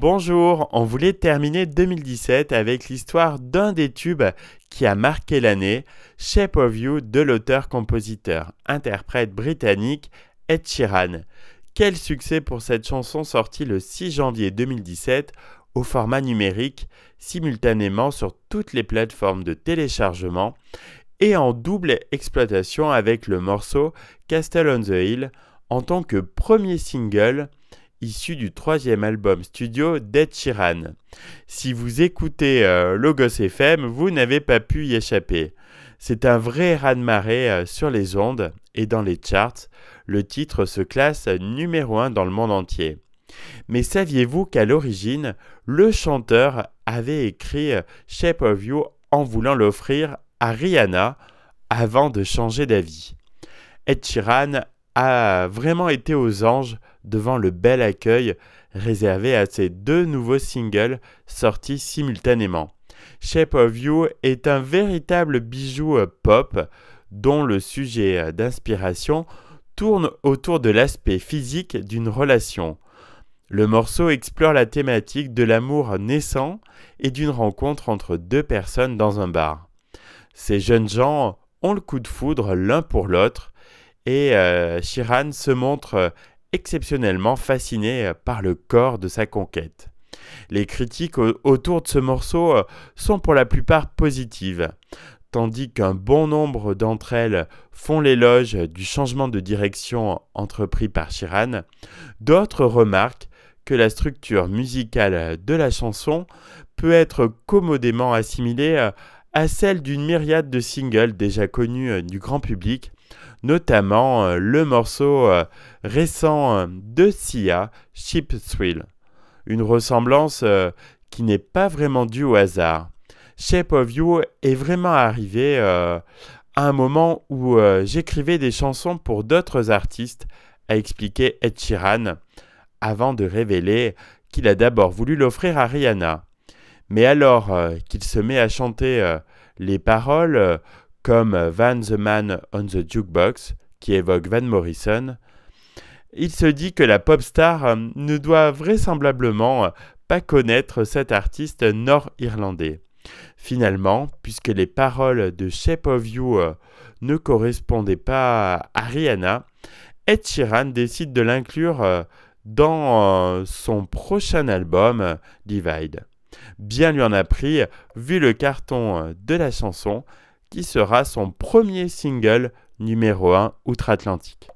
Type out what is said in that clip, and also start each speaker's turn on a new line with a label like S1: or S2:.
S1: Bonjour, on voulait terminer 2017 avec l'histoire d'un des tubes qui a marqué l'année, Shape of You de l'auteur-compositeur-interprète britannique Ed Sheeran. Quel succès pour cette chanson sortie le 6 janvier 2017 au format numérique, simultanément sur toutes les plateformes de téléchargement et en double exploitation avec le morceau Castle on the Hill en tant que premier single issu du troisième album studio d'Ed Sheeran. Si vous écoutez euh, Logos FM, vous n'avez pas pu y échapper. C'est un vrai raz-de-marée euh, sur les ondes et dans les charts. Le titre se classe numéro un dans le monde entier. Mais saviez-vous qu'à l'origine, le chanteur avait écrit euh, Shape of You en voulant l'offrir à Rihanna avant de changer d'avis Ed Sheeran a vraiment été aux anges devant le bel accueil réservé à ces deux nouveaux singles sortis simultanément. Shape of You est un véritable bijou euh, pop dont le sujet euh, d'inspiration tourne autour de l'aspect physique d'une relation. Le morceau explore la thématique de l'amour naissant et d'une rencontre entre deux personnes dans un bar. Ces jeunes gens ont le coup de foudre l'un pour l'autre et euh, Shiran se montre euh, exceptionnellement fasciné euh, par le corps de sa conquête. Les critiques autour de ce morceau sont pour la plupart positives, tandis qu'un bon nombre d'entre elles font l'éloge du changement de direction entrepris par Shiran, d'autres remarquent que la structure musicale de la chanson peut être commodément assimilée à celle d'une myriade de singles déjà connus du grand public notamment euh, le morceau euh, récent euh, de Sia, Ship Une ressemblance qui n'est pas vraiment due au hasard. Shape of You est vraiment arrivé à un moment où j'écrivais des chansons pour d'autres artistes, a expliqué Ed Sheeran, avant de révéler qu'il a d'abord voulu l'offrir à Rihanna. Mais alors qu'il se met à chanter les paroles comme Van the Man on the Jukebox, qui évoque Van Morrison, il se dit que la pop star euh, ne doit vraisemblablement euh, pas connaître cet artiste nord-irlandais. Finalement, puisque les paroles de Shape of You euh, ne correspondaient pas à Rihanna, Ed Sheeran décide de l'inclure dans son prochain album Divide. Bien lui en a pris, vu le carton de la chanson, qui sera son premier single numéro 1 outre-Atlantique.